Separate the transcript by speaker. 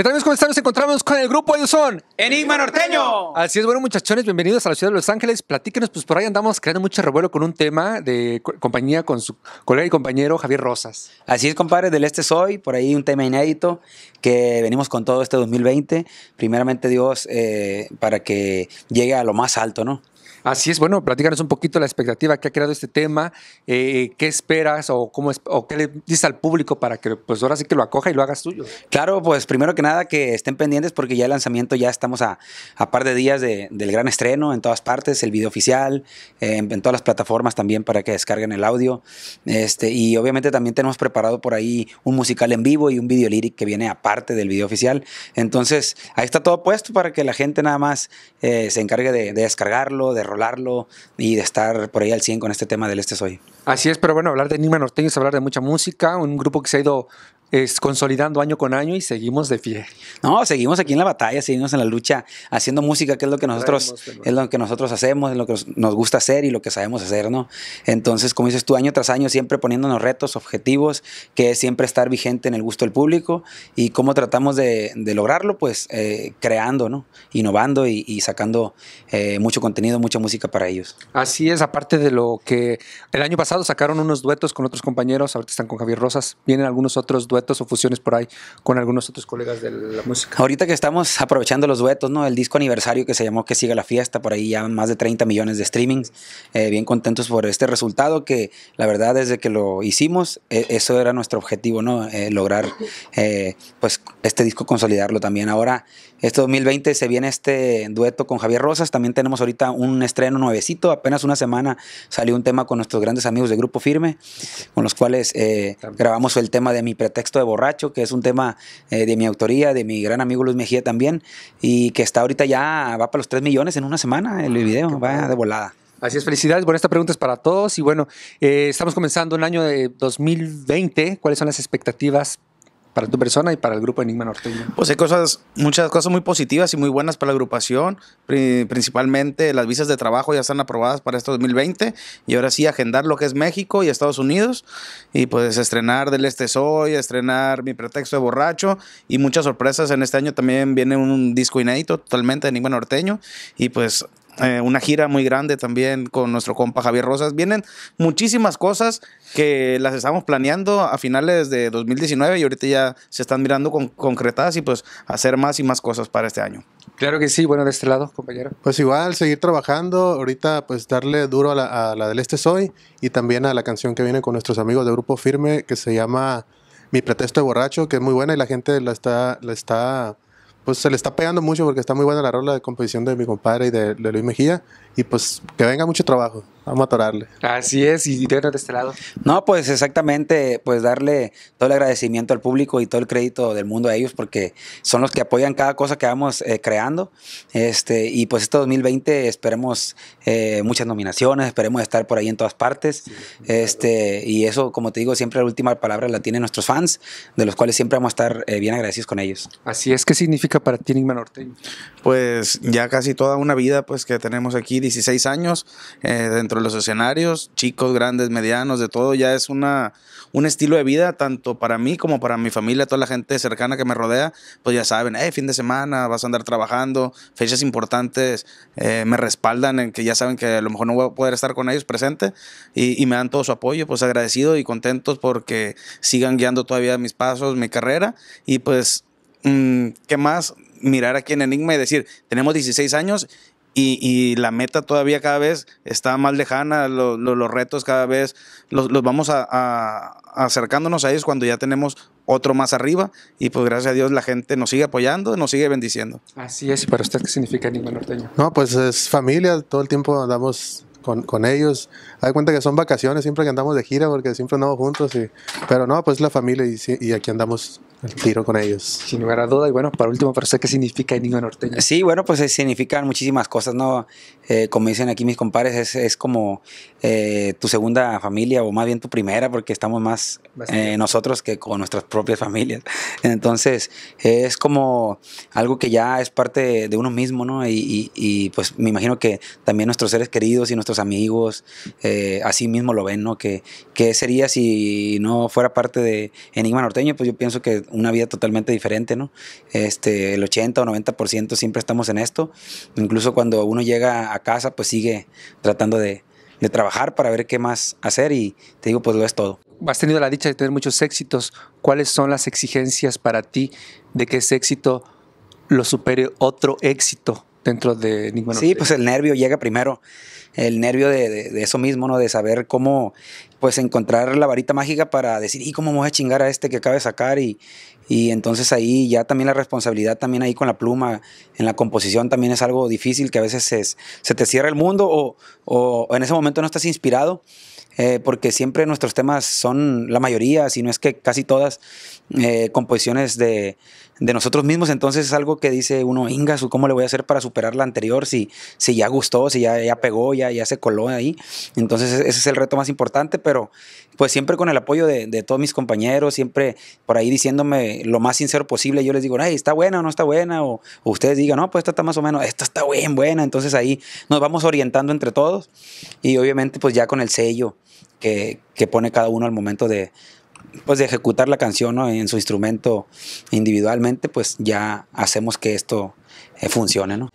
Speaker 1: ¿Qué tal amigos? ¿Cómo están? Nos encontramos con el grupo de son Enigma Norteño. Así es, bueno muchachones, bienvenidos a la ciudad de Los Ángeles. Platíquenos, pues por ahí andamos creando mucho revuelo con un tema de compañía con su colega
Speaker 2: y compañero Javier Rosas. Así es, compadre, del Este Soy, por ahí un tema inédito que venimos con todo este 2020. Primeramente Dios, eh, para que llegue a lo más alto, ¿no? Así es, bueno, platícanos un poquito la expectativa que ha creado este tema, eh, qué esperas o, cómo o qué le dices al público para que pues ahora sí que lo acoja y lo hagas tuyo. Claro, pues primero que nada que estén pendientes porque ya el lanzamiento ya estamos a, a par de días del gran estreno en todas partes, el video oficial, en, todas las plataformas también para que descarguen el audio. Este, y obviamente también tenemos preparado por ahí un musical en vivo y un video lyric que viene aparte del video oficial. Entonces, ahí está todo puesto para que la gente nada más eh, se encargue de, descargarlo, de rolarlo y de estar por ahí al 100 con este tema del Este Soy.
Speaker 1: Así es, pero bueno, hablar de Enigma
Speaker 2: Norteño es hablar de mucha música, un grupo que se ha ido es consolidando año con año y seguimos de pie. No, seguimos aquí en la batalla, seguimos en la lucha, haciendo música, que es lo que nosotros, es lo que nosotros hacemos, es lo que nos gusta hacer y lo que sabemos hacer, ¿no? Entonces, como dices tú, año tras año, siempre poniéndonos retos, objetivos, que es siempre estar vigente en el gusto del público y cómo tratamos de, de lograrlo, pues eh, creando, ¿no? Innovando y, y sacando eh, mucho contenido, mucha música para ellos.
Speaker 1: Así es, aparte de lo que el año pasado sacaron unos duetos con otros
Speaker 2: compañeros, ahorita están con Javier Rosas, vienen algunos otros duetos o fusiones por ahí con algunos otros colegas de la música. Ahorita que estamos aprovechando los duetos, ¿no? El disco aniversario que se llamó Que siga la fiesta, por ahí ya más de 30 millones de streamings. Eh, bien contentos por este resultado que la verdad desde que lo hicimos, e, eso era nuestro objetivo, ¿no? Eh, lograr eh, pues este disco consolidarlo también. Ahora este 2020 se viene este dueto con Javier Rosas. También tenemos ahorita un estreno nuevecito. Apenas una semana salió un tema con nuestros grandes amigos de Grupo Firme, con los cuales eh, grabamos el tema de Mi Pretexto de Borracho, que es un tema eh, de mi autoría, de mi gran amigo Luis Mejía también, y que está ahorita ya, va para los 3 millones en una semana el ah, video, va de volada. Así es, felicidades. Bueno, esta pregunta es para todos y bueno, eh, estamos comenzando el año de
Speaker 1: 2020. ¿Cuáles son las expectativas para tu persona y para el grupo Enigma Norteño?
Speaker 3: Pues hay cosas, muchas cosas muy positivas y muy buenas para la agrupación. Principalmente las visas de trabajo ya están aprobadas para este 2020 y ahora sí agendar lo que es México y Estados Unidos y pues estrenar Del Este Soy, estrenar Mi Pretexto de Borracho y muchas sorpresas en este año también viene un disco inédito totalmente de Enigma Norteño y pues eh, una gira muy grande también con nuestro compa Javier Rosas. Vienen muchísimas cosas que las estamos planeando a finales de 2019 y ahorita ya se están mirando con, concretadas y pues hacer más y más cosas para este año. Claro que sí, bueno, de este lado, compañero.
Speaker 1: Pues igual, seguir trabajando, ahorita pues darle duro a la, del Este Soy y también a la canción que viene con nuestros amigos de Grupo Firme que se llama Mi Pretexto de Borracho, que es muy buena y la gente la está, la está pues se le está pegando mucho porque está muy buena la rola de composición de mi compadre y de, de Luis Mejía.
Speaker 2: Y pues que venga mucho trabajo. Vamos a atorarle.
Speaker 1: Así es, y de este lado.
Speaker 2: No, pues exactamente, pues darle todo el agradecimiento al público y todo el crédito del mundo a ellos, porque son los que apoyan cada cosa que vamos eh, creando. Este, y pues este 2020 esperemos eh, muchas nominaciones, esperemos estar por ahí en todas partes. este, Y eso, como te digo, siempre la última palabra la tienen nuestros fans, de los cuales siempre vamos a estar eh, bien agradecidos con ellos.
Speaker 1: Así es, ¿qué significa para ti Enigma
Speaker 3: Pues ya casi toda una vida pues que tenemos aquí, 16 años, dentro los escenarios, chicos, grandes, medianos, de todo, ya es una, un estilo de vida, tanto para mí como para mi familia, toda la gente cercana que me rodea, pues ya saben, eh fin de semana, vas a andar trabajando, fechas importantes, eh, me respaldan en que ya saben que a lo mejor no voy a poder estar con ellos presente y, me dan todo su apoyo, pues agradecido y contentos porque sigan guiando todavía mis pasos, mi carrera y pues, mm, ¿qué más? mirar aquí en Enigma y decir, tenemos 16 años y, la meta todavía cada vez está más lejana, los retos cada vez los, vamos a, acercándonos a ellos cuando ya tenemos otro más arriba y pues gracias a Dios la gente nos sigue apoyando, nos sigue bendiciendo. Así
Speaker 1: es, ¿y para usted qué significa Ningún Norteño? No, pues es familia, todo el tiempo andamos con, ellos, hay cuenta que son vacaciones siempre que andamos de gira porque siempre andamos juntos, y, pero no, pues es la familia y, y aquí andamos el tiro con ellos. Sin lugar a duda. Y bueno, para
Speaker 2: último, para usted, ¿qué significa Enigma Norteño? Sí, bueno, pues eh, significan muchísimas cosas, ¿no? Eh, como dicen aquí mis compares, es, como eh, tu segunda familia o más bien tu primera, porque estamos más eh, nosotros que con nuestras propias familias. Entonces, es como algo que ya es parte de uno mismo, ¿no? Y, pues me imagino que también nuestros seres queridos y nuestros amigos así mismo lo ven, ¿no? Que, qué sería si no fuera parte de Enigma Norteño? Pues yo pienso que una vida totalmente diferente, ¿no? Este, el 80 o 90% siempre estamos en esto. Incluso cuando uno llega a casa, pues sigue tratando de, trabajar para ver qué más hacer y te digo, pues lo es todo.
Speaker 1: Has tenido la dicha de tener muchos éxitos. ¿Cuáles son las exigencias para ti de que ese éxito
Speaker 2: lo supere otro éxito dentro de ninguna Sí, pues el nervio llega primero. El nervio de, de, eso mismo, ¿no? De saber cómo pues encontrar la varita mágica para decir, ¿y cómo me a chingar a este que acaba de sacar? Y, y entonces ahí ya también la responsabilidad también ahí con la pluma, en la composición también es algo difícil que a veces se te cierra el mundo o, o en ese momento no estás inspirado eh, porque siempre nuestros temas son la mayoría, si no es que casi todas, eh, composiciones de, de, nosotros mismos. Entonces es algo que dice uno, Ingas, ¿cómo le voy a hacer para superar la anterior? Si, si ya gustó, si ya, ya pegó, ya, ya se coló ahí. Entonces ese es el reto más importante, pero pues siempre con el apoyo de, de todos mis compañeros, siempre por ahí diciéndome lo más sincero posible. Yo les digo, ay, está buena o no está buena, o, o ustedes digan, no, pues esta está más o menos, esta está bien buena. Entonces ahí nos vamos orientando entre todos y obviamente pues ya con el sello que, pone cada uno al momento de, pues, ejecutar la canción en su instrumento individualmente, pues ya hacemos que esto eh, funcione,